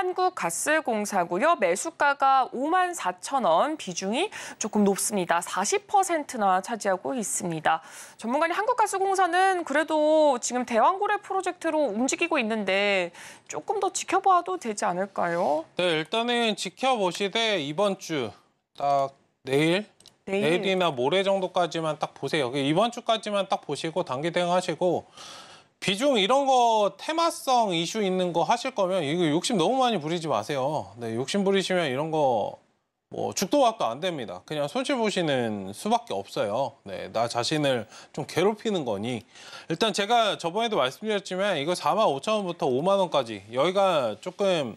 한국가스공사고요. 매수가가 5만 4천 원, 비중이 조금 높습니다. 40%나 차지하고 있습니다. 전문가님 한국가스공사는 그래도 지금 대왕고래 프로젝트로 움직이고 있는데 조금 더 지켜봐도 되지 않을까요? 네, 일단은 지켜보시되 이번 주 딱 내일 내일. 이나 모레 정도까지만 딱 보세요. 이번 주까지만 딱 보시고 단기 대응하시고 비중 이런 거 테마성 이슈 있는 거 하실 거면 이거 욕심 너무 많이 부리지 마세요. 네, 욕심 부리시면 이런 거 뭐 죽도 밥도 안 됩니다. 그냥 손실 보시는 수밖에 없어요. 네, 나 자신을 좀 괴롭히는 거니. 일단 제가 저번에도 말씀드렸지만 이거 4만 5천 원부터 5만 원까지 여기가 조금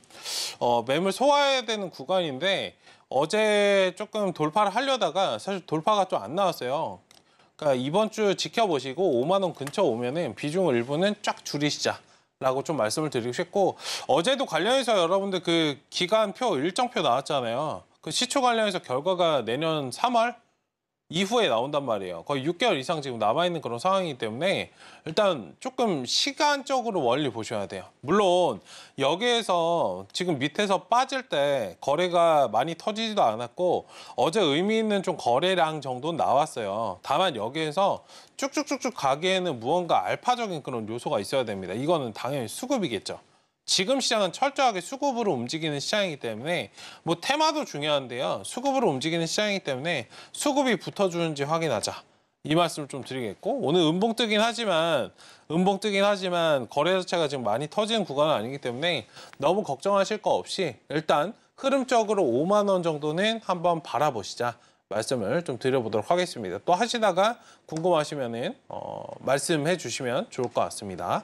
어, 매물 소화해야 되는 구간인데 어제 조금 돌파를 하려다가 사실 돌파가 좀 안 나왔어요. 그러니까 이번 주 지켜보시고 5만 원 근처 오면은 비중 일부는 쫙 줄이시자. 라고 좀 말씀을 드리고 싶고 어제도 관련해서 여러분들 그 기간표 일정표 나왔잖아요. 그 시초 관련해서 결과가 내년 3월 이후에 나온단 말이에요. 거의 6개월 이상 지금 남아있는 그런 상황이기 때문에 일단 조금 시간적으로 원리 보셔야 돼요. 물론 여기에서 지금 밑에서 빠질 때 거래가 많이 터지지도 않았고 어제 의미 있는 좀 거래량 정도는 나왔어요. 다만 여기에서 쭉쭉쭉쭉 가기에는 무언가 알파적인 그런 요소가 있어야 됩니다. 이거는 당연히 수급이겠죠. 지금 시장은 철저하게 수급으로 움직이는 시장이기 때문에 뭐 테마도 중요한데요. 수급으로 움직이는 시장이기 때문에 수급이 붙어주는지 확인하자. 이 말씀을 좀 드리겠고 오늘 음봉 뜨긴 하지만 음봉 뜨긴 하지만 거래 자체가 지금 많이 터지는 구간은 아니기 때문에 너무 걱정하실 거 없이 일단 흐름적으로 5만 원 정도는 한번 바라보시자 말씀을 좀 드려보도록 하겠습니다. 또 하시다가 궁금하시면은 어, 말씀해 주시면 좋을 것 같습니다.